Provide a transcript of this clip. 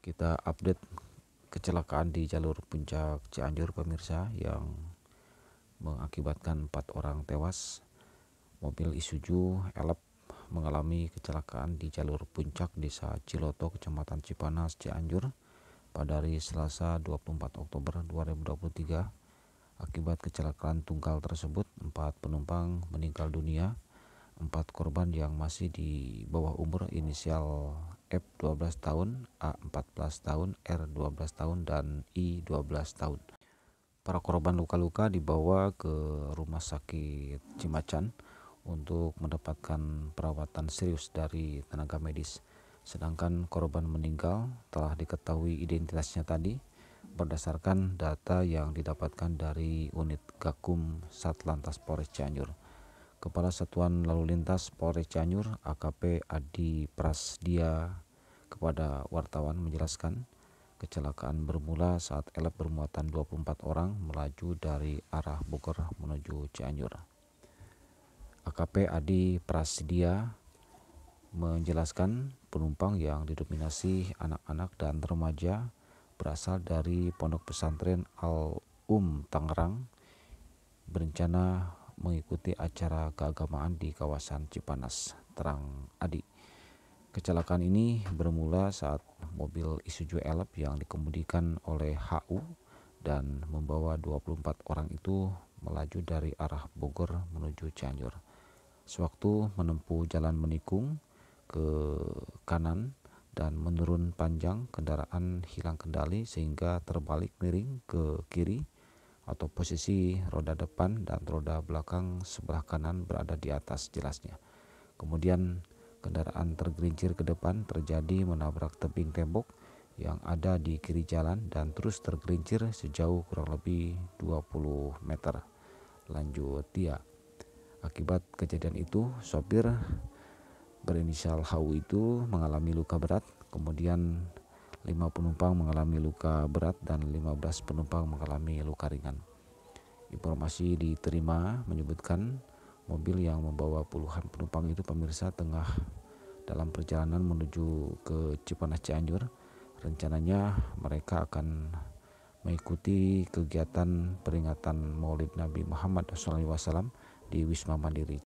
kita update kecelakaan di jalur puncak Cianjur pemirsa yang mengakibatkan empat orang tewas mobil Isuzu elep mengalami kecelakaan di jalur puncak desa Ciloto kecamatan Cipanas Cianjur pada hari Selasa 24 Oktober 2023 akibat kecelakaan tunggal tersebut empat penumpang meninggal dunia empat korban yang masih di bawah umur inisial F 12 tahun, A 14 tahun, R 12 tahun, dan I 12 tahun. Para korban luka-luka dibawa ke rumah sakit Cimacan untuk mendapatkan perawatan serius dari tenaga medis. Sedangkan korban meninggal telah diketahui identitasnya tadi berdasarkan data yang didapatkan dari unit Gakum Satlantas Polres Cianjur. Kepala Satuan Lalu Lintas Polres Cianjur AKP Adi Prasdia kepada wartawan menjelaskan kecelakaan bermula saat elep bermuatan 24 orang melaju dari arah Bogor menuju Cianjur. AKP Adi Prasdia menjelaskan penumpang yang didominasi anak-anak dan remaja berasal dari Pondok Pesantren Al Um Tangerang berencana mengikuti acara keagamaan di kawasan Cipanas, Terang Adi. Kecelakaan ini bermula saat mobil Isuzu Elf yang dikemudikan oleh HU dan membawa 24 orang itu melaju dari arah Bogor menuju Cianjur. Sewaktu menempuh jalan menikung ke kanan dan menurun panjang kendaraan hilang kendali sehingga terbalik miring ke kiri atau posisi roda depan dan roda belakang sebelah kanan berada di atas jelasnya. Kemudian kendaraan tergelincir ke depan terjadi menabrak tebing tembok yang ada di kiri jalan dan terus tergelincir sejauh kurang lebih 20 meter. Lanjut dia. Ya. Akibat kejadian itu, sopir berinisial HU itu mengalami luka berat, kemudian 5 penumpang mengalami luka berat dan 15 penumpang mengalami luka ringan. Informasi diterima menyebutkan mobil yang membawa puluhan penumpang itu pemirsa tengah dalam perjalanan menuju ke Cipanas Cianjur. Rencananya mereka akan mengikuti kegiatan peringatan Maulid Nabi Muhammad SAW di Wisma Mandiri